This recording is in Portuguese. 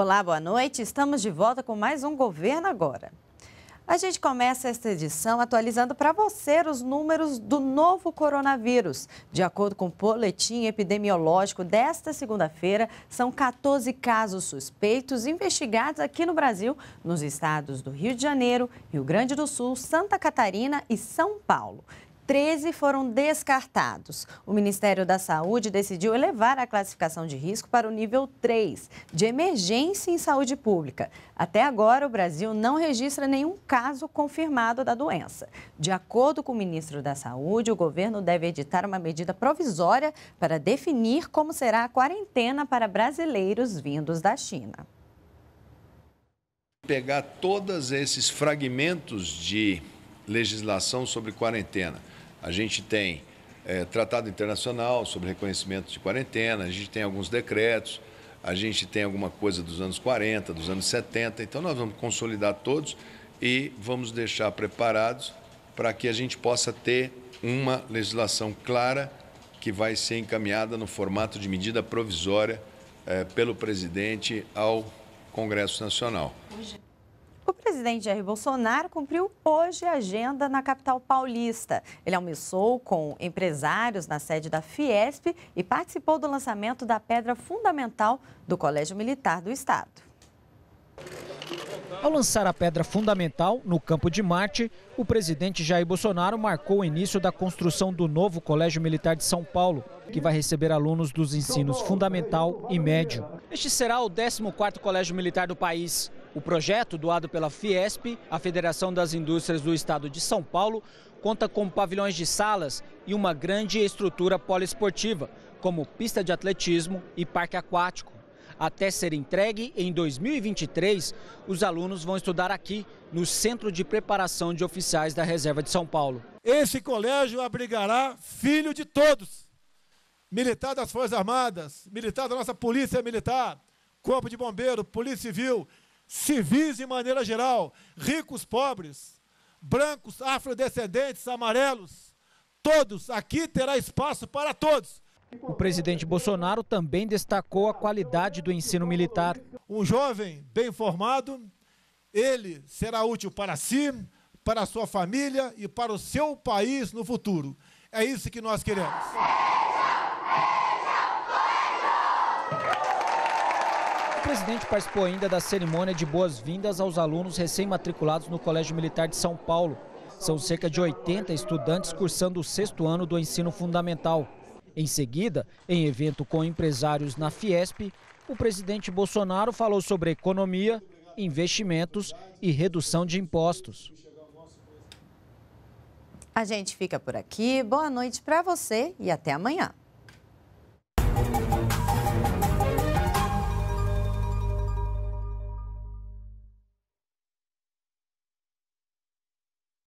Olá, boa noite. Estamos de volta com mais um Governo Agora. A gente começa esta edição atualizando para você os números do novo coronavírus. De acordo com o boletim epidemiológico desta segunda-feira, são 14 casos suspeitos investigados aqui no Brasil, nos estados do Rio de Janeiro, Rio Grande do Sul, Santa Catarina e São Paulo. 13 foram descartados. O Ministério da Saúde decidiu elevar a classificação de risco para o nível 3, de emergência em saúde pública. Até agora, o Brasil não registra nenhum caso confirmado da doença. De acordo com o ministro da Saúde, o governo deve editar uma medida provisória para definir como será a quarentena para brasileiros vindos da China. Pegar todos esses fragmentos de legislação sobre quarentena. A gente tem é, tratado internacional sobre reconhecimento de quarentena, a gente tem alguns decretos, a gente tem alguma coisa dos anos 40, dos anos 70. Então, nós vamos consolidar todos e vamos deixar preparados para que a gente possa ter uma legislação clara que vai ser encaminhada no formato de medida provisória é, pelo presidente ao Congresso Nacional. O presidente Jair Bolsonaro cumpriu hoje a agenda na capital paulista. Ele almoçou com empresários na sede da Fiesp e participou do lançamento da pedra fundamental do Colégio Militar do Estado. Ao lançar a pedra fundamental no Campo de Marte, o presidente Jair Bolsonaro marcou o início da construção do novo Colégio Militar de São Paulo, que vai receber alunos dos ensinos fundamental e médio. Este será o 14º Colégio Militar do país. O projeto, doado pela Fiesp, a Federação das Indústrias do Estado de São Paulo, conta com pavilhões de salas e uma grande estrutura poliesportiva, como pista de atletismo e parque aquático. Até ser entregue em 2023, os alunos vão estudar aqui, no Centro de Preparação de Oficiais da Reserva de São Paulo. Esse colégio abrigará filho de todos: militar das Forças Armadas, militar da nossa Polícia Militar, Corpo de Bombeiro, Polícia Civil, civis de maneira geral, ricos, pobres, brancos, afrodescendentes, amarelos, todos, aqui terá espaço para todos. O presidente Bolsonaro também destacou a qualidade do ensino militar. Um jovem bem formado, ele será útil para si, para a sua família e para o seu país no futuro. É isso que nós queremos. presidente participou ainda da cerimônia de boas-vindas aos alunos recém-matriculados no Colégio Militar de São Paulo. São cerca de 80 estudantes cursando o sexto ano do ensino fundamental. Em seguida, em evento com empresários na Fiesp, o presidente Bolsonaro falou sobre economia, investimentos e redução de impostos. A gente fica por aqui. Boa noite para você e até amanhã.